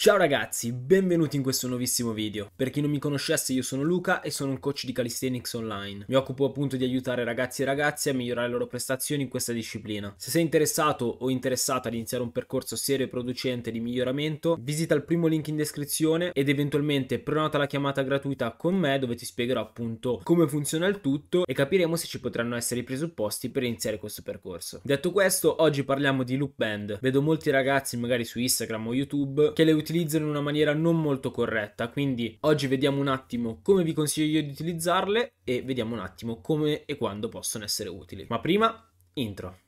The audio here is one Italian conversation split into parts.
Ciao ragazzi, benvenuti in questo nuovissimo video. Per chi non mi conoscesse io sono Luca e sono un coach di calisthenics online. Mi occupo appunto di aiutare ragazzi e ragazze a migliorare le loro prestazioni in questa disciplina. Se sei interessato o interessata ad iniziare un percorso serio e producente di miglioramento, visita il primo link in descrizione ed eventualmente prenota la chiamata gratuita con me dove ti spiegherò appunto come funziona il tutto e capiremo se ci potranno essere i presupposti per iniziare questo percorso. Detto questo, oggi parliamo di loop band. Vedo molti ragazzi magari su Instagram o YouTube che le utilizzano utilizzano in una maniera non molto corretta, quindi oggi vediamo un attimo come vi consiglio io di utilizzarle e vediamo un attimo come e quando possono essere utili. Ma prima, intro.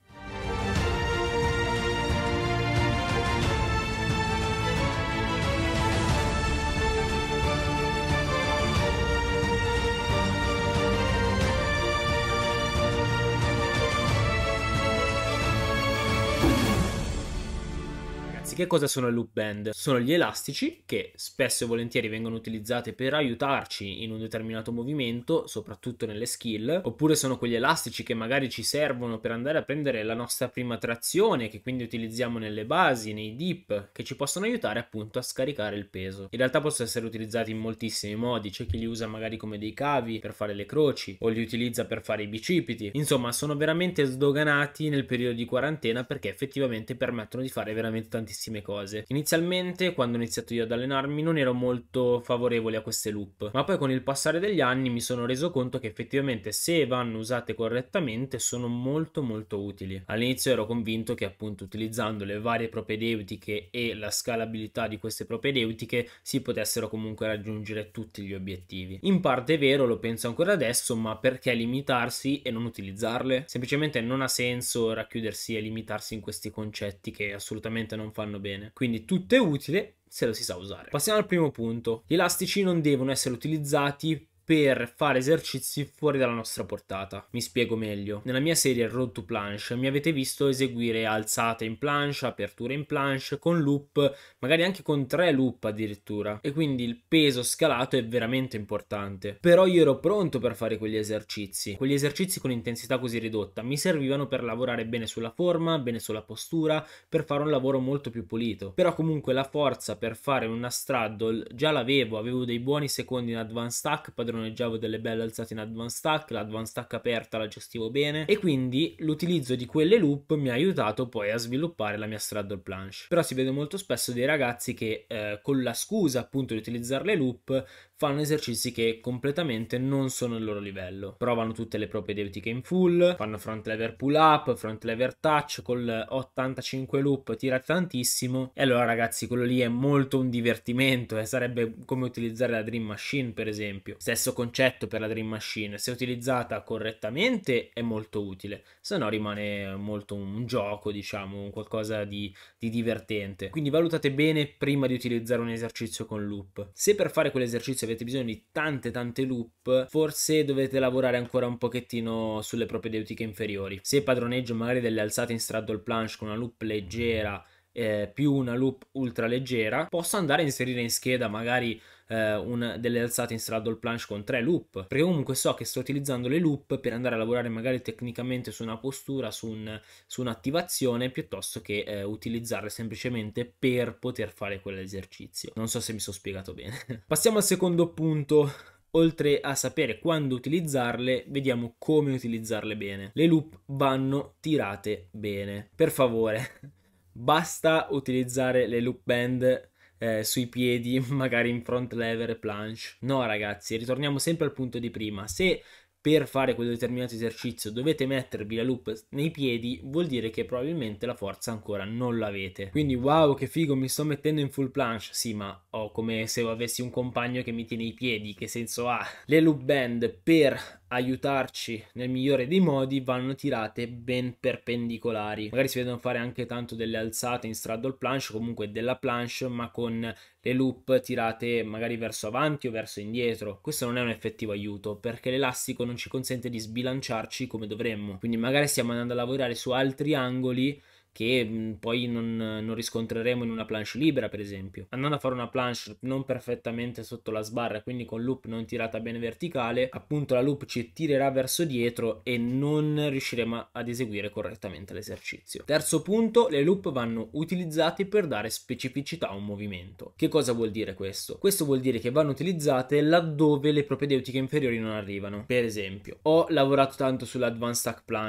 Che cosa sono le loop band? Sono gli elastici che spesso e volentieri vengono utilizzati per aiutarci in un determinato movimento, soprattutto nelle skill, oppure sono quegli elastici che magari ci servono per andare a prendere la nostra prima trazione, che quindi utilizziamo nelle basi, nei dip, che ci possono aiutare appunto a scaricare il peso. In realtà possono essere utilizzati in moltissimi modi, c'è chi li usa magari come dei cavi per fare le croci o li utilizza per fare i bicipiti. Insomma, sono veramente sdoganati nel periodo di quarantena perché effettivamente permettono di fare veramente tantissime tantissime cose. Inizialmente, quando ho iniziato io ad allenarmi, non ero molto favorevole a queste loop, ma poi con il passare degli anni mi sono reso conto che effettivamente se vanno usate correttamente sono molto molto utili. All'inizio ero convinto che appunto utilizzando le varie propedeutiche e la scalabilità di queste propedeutiche si potessero comunque raggiungere tutti gli obiettivi. In parte è vero, lo penso ancora adesso, ma perché limitarsi e non utilizzarle? Semplicemente non ha senso racchiudersi e limitarsi in questi concetti che assolutamente non fanno bene. Quindi tutto è utile se lo si sa usare. Passiamo al primo punto. Gli elastici non devono essere utilizzati per fare esercizi fuori dalla nostra portata. Mi spiego meglio. Nella mia serie Road to Planche mi avete visto eseguire alzate in planche, aperture in planche, con loop, magari anche con tre loop addirittura. E quindi il peso scalato è veramente importante. Però io ero pronto per fare quegli esercizi. Quegli esercizi con intensità così ridotta mi servivano per lavorare bene sulla forma, bene sulla postura, per fare un lavoro molto più pulito. Però comunque la forza per fare una straddle già l'avevo, avevo dei buoni secondi in advanced stack, padrone padroneggiavo delle belle alzate in advanced stack, l'advanced stack aperta la gestivo bene e quindi l'utilizzo di quelle loop mi ha aiutato poi a sviluppare la mia straddle planche. Però si vede molto spesso dei ragazzi che eh, con la scusa appunto di utilizzare le loop fanno esercizi che completamente non sono il loro livello. Provano tutte le proprie propedeutiche in full, fanno front lever pull up, front lever touch col 85 loop tira tantissimo. E allora ragazzi, quello lì è molto un divertimento eh? sarebbe come utilizzare la Dream Machine, per esempio. Stessa stesso concetto per la Dream Machine, se utilizzata correttamente è molto utile, se no rimane molto un gioco, diciamo, qualcosa di, di divertente. Quindi valutate bene prima di utilizzare un esercizio con loop. Se per fare quell'esercizio avete bisogno di tante tante loop, forse dovete lavorare ancora un pochettino sulle propedeutiche inferiori. Se padroneggio magari delle alzate in straddle planche con una loop leggera eh, più una loop ultra leggera, posso andare a inserire in scheda magari eh, un, delle alzate in straddle planche con tre loop, perché comunque so che sto utilizzando le loop per andare a lavorare magari tecnicamente su una postura, su, un, su un'attivazione, piuttosto che eh, utilizzarle semplicemente per poter fare quell'esercizio. Non so se mi sono spiegato bene. Passiamo al secondo punto oltre a sapere quando utilizzarle, vediamo come utilizzarle bene. Le loop vanno tirate bene. Per favore, Basta utilizzare le loop band eh, sui piedi, magari in front lever e planche. No, ragazzi, ritorniamo sempre al punto di prima. Se per fare quel determinato esercizio dovete mettervi la loop nei piedi, vuol dire che probabilmente la forza ancora non l'avete. Quindi, wow, che figo, mi sto mettendo in full planche. Sì, ma ho come se avessi un compagno che mi tiene i piedi, che senso ha? Le loop band per aiutarci nel migliore dei modi vanno tirate ben perpendicolari. Magari si vedono fare anche tanto delle alzate in straddle planche, comunque della planche, ma con le loop tirate magari verso avanti o verso indietro. Questo non è un effettivo aiuto perché l'elastico non ci consente di sbilanciarci come dovremmo. Quindi magari stiamo andando a lavorare su altri angoli che poi non, non, riscontreremo in una planche libera, per esempio. Andando a fare una planche non perfettamente sotto la sbarra, quindi con loop non tirata bene verticale, appunto la loop ci tirerà verso dietro e non riusciremo ad eseguire correttamente l'esercizio. Terzo punto, le loop vanno utilizzate per dare specificità a un movimento. Che cosa vuol dire questo? Questo vuol dire che vanno utilizzate laddove le propedeutiche inferiori non arrivano. Per esempio, ho lavorato tanto sull'advanced stack planche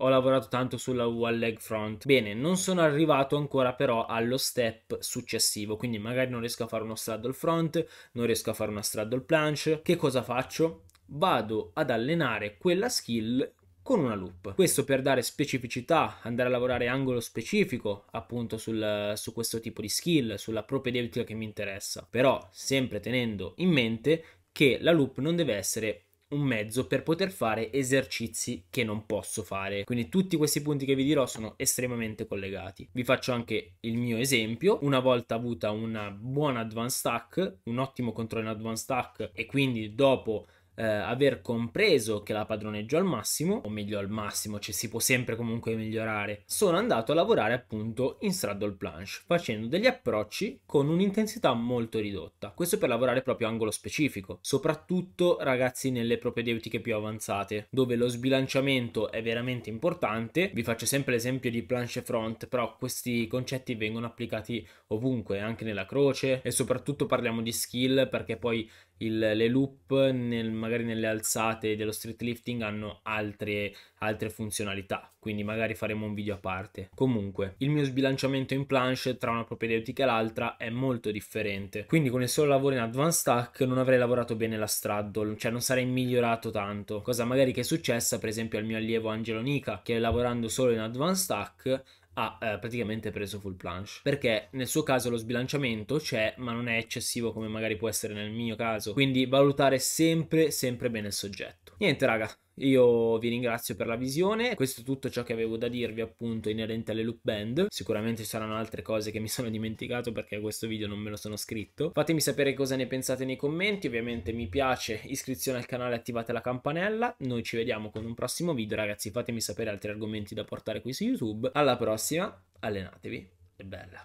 ho lavorato tanto sulla wall leg front. Bene, non sono arrivato ancora però allo step successivo, quindi magari non riesco a fare uno straddle front, non riesco a fare una straddle planche. Che cosa faccio? Vado ad allenare quella skill con una loop. Questo per dare specificità, andare a lavorare angolo specifico appunto sul, su questo tipo di skill, sulla propedeutica che mi interessa, però sempre tenendo in mente che la loop non deve essere un mezzo per poter fare esercizi che non posso fare. Quindi tutti questi punti che vi dirò sono estremamente collegati. Vi faccio anche il mio esempio. Una volta avuta una buona advanced stack, un ottimo controllo in advanced stack e quindi dopo eh, aver compreso che la padroneggio al massimo, o meglio al massimo, cioè si può sempre comunque migliorare, sono andato a lavorare appunto in straddle planche, facendo degli approcci con un'intensità molto ridotta. Questo per lavorare proprio angolo specifico, soprattutto ragazzi nelle propedeutiche più avanzate, dove lo sbilanciamento è veramente importante. Vi faccio sempre l'esempio di planche front, però questi concetti vengono applicati ovunque, anche nella croce e soprattutto parliamo di skill perché poi il, le loop nel, magari nelle alzate dello street lifting hanno altre, altre funzionalità, quindi magari faremo un video a parte. Comunque, il mio sbilanciamento in planche tra una propedeutica e l'altra è molto differente, quindi con il solo lavoro in advanced stack non avrei lavorato bene la straddle, cioè non sarei migliorato tanto, cosa magari che è successa per esempio al mio allievo Angelo Nica, che lavorando solo in advanced stack ha eh, praticamente preso full planche perché nel suo caso lo sbilanciamento c'è ma non è eccessivo come magari può essere nel mio caso quindi valutare sempre sempre bene il soggetto niente raga io vi ringrazio per la visione, questo è tutto ciò che avevo da dirvi appunto inerente alle loop band, sicuramente ci saranno altre cose che mi sono dimenticato perché a questo video non me lo sono scritto. Fatemi sapere cosa ne pensate nei commenti, ovviamente mi piace, iscrizione al canale, attivate la campanella, noi ci vediamo con un prossimo video ragazzi, fatemi sapere altri argomenti da portare qui su YouTube, alla prossima, allenatevi, è bella!